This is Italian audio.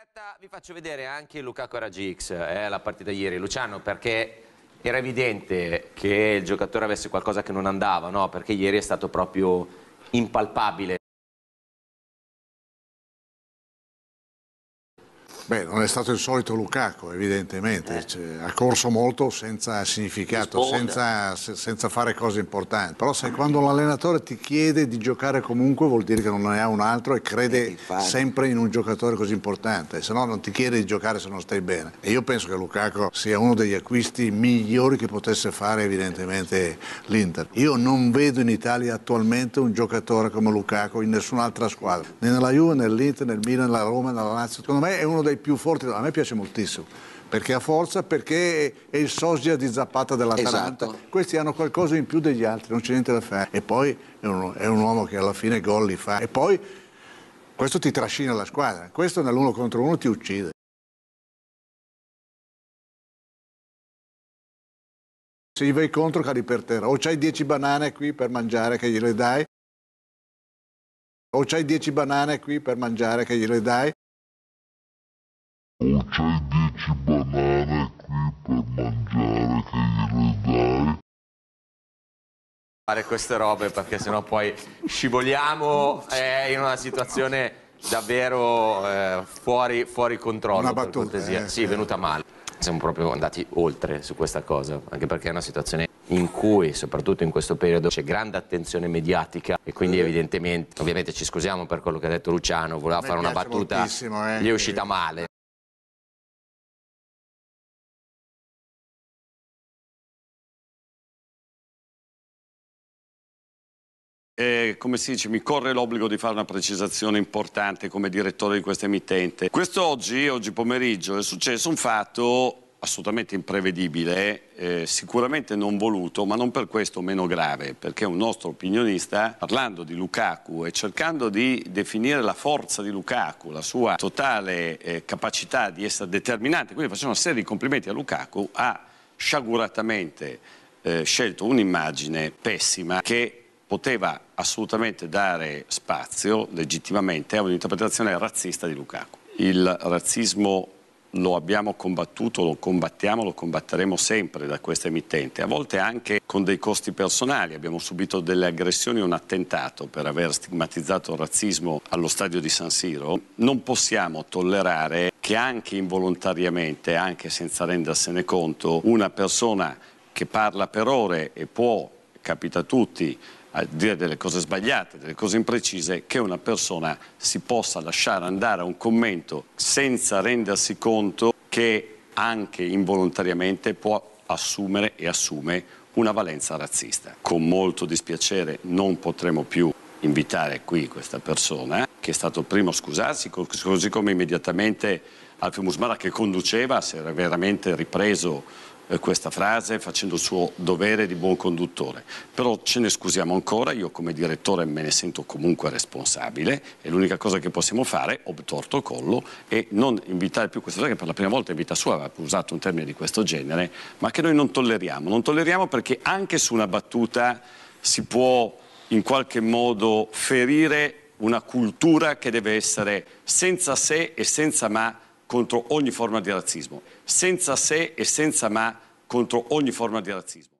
diretta vi faccio vedere anche Lukaku era GX, eh, la partita ieri, Luciano, perché era evidente che il giocatore avesse qualcosa che non andava, no? perché ieri è stato proprio impalpabile. Beh, non è stato il solito Lukaku, evidentemente, eh. cioè, ha corso molto senza significato, senza, se, senza, fare cose importanti. Però sai, quando l'allenatore ti chiede di giocare comunque vuol dire che non ne ha un altro e crede eh, sempre in un giocatore così importante, se no non ti chiede di giocare se non stai bene. E io penso che Lukaku sia uno degli acquisti migliori che potesse fare evidentemente l'Inter. Io non vedo in Italia attualmente un giocatore come Lukaku in nessun'altra squadra, né nella Juve, né nell'Inter, nel Milan, nella Roma, nella Lazio. Secondo me è uno dei più forti, a me piace moltissimo. Perché ha forza, perché è il sosia di Zappata della Esatto. Questi hanno qualcosa in più degli altri, non c'è niente da fare. E poi è un, è un uomo che alla fine gol li fa. E poi questo ti trascina la squadra, questo nell'uno contro uno ti uccide. Se gli vai contro cadi per terra, o c'hai 10 banane qui per mangiare che gliele dai, o c'hai 10 banane qui per mangiare che gliele dai, c'hai 10 banane qui per mangiare che gliele dai? Fare queste robe perché sennò poi scivoliamo eh, in una situazione davvero eh, fuori, fuori, controllo. Una battuta. Eh, sì, è eh. venuta male. Siamo proprio andati oltre su questa cosa, anche perché è una situazione in cui, soprattutto in questo periodo, c'è grande attenzione mediatica e quindi evidentemente, ovviamente ci scusiamo per quello che ha detto Luciano, voleva fare una battuta, eh, gli è uscita male. eh, come si dice, mi corre l'obbligo di fare una precisazione importante come direttore di questa emittente. Questo oggi, oggi pomeriggio, è successo un fatto assolutamente imprevedibile, eh, sicuramente non voluto, ma non per questo meno grave, perché un nostro opinionista, parlando di Lukaku e cercando di definire la forza di Lukaku, la sua totale eh, capacità di essere determinante, quindi facendo una serie di complimenti a Lukaku, ha sciaguratamente eh, scelto un'immagine pessima che poteva assolutamente dare spazio legittimamente a un'interpretazione razzista di Lukaku. Il razzismo lo abbiamo combattuto, lo combattiamo, lo combatteremo sempre da questa emittente, a volte anche con dei costi personali. Abbiamo subito delle aggressioni un attentato per aver stigmatizzato il razzismo allo stadio di San Siro. Non possiamo tollerare che anche involontariamente, anche senza rendersene conto, una persona che parla per ore e può, capita a tutti, a dire delle cose sbagliate, delle cose imprecise, che una persona si possa lasciare andare a un commento senza rendersi conto che anche involontariamente può assumere e assume una valenza razzista. Con molto dispiacere non potremo più invitare qui questa persona, che è stato il primo a scusarsi, così come immediatamente Alfio Musmara che conduceva si era veramente ripreso eh, questa frase facendo il suo dovere di buon conduttore. Però ce ne scusiamo ancora, io come direttore me ne sento comunque responsabile e l'unica cosa che possiamo fare, obtorto collo, è non invitare più questa persona che per la prima volta in vita sua ha usato un termine di questo genere, ma che noi non tolleriamo. Non tolleriamo perché anche su una battuta si può in qualche modo ferire una cultura che deve essere senza se e senza ma contro ogni forma di razzismo, senza se e senza ma contro ogni forma di razzismo.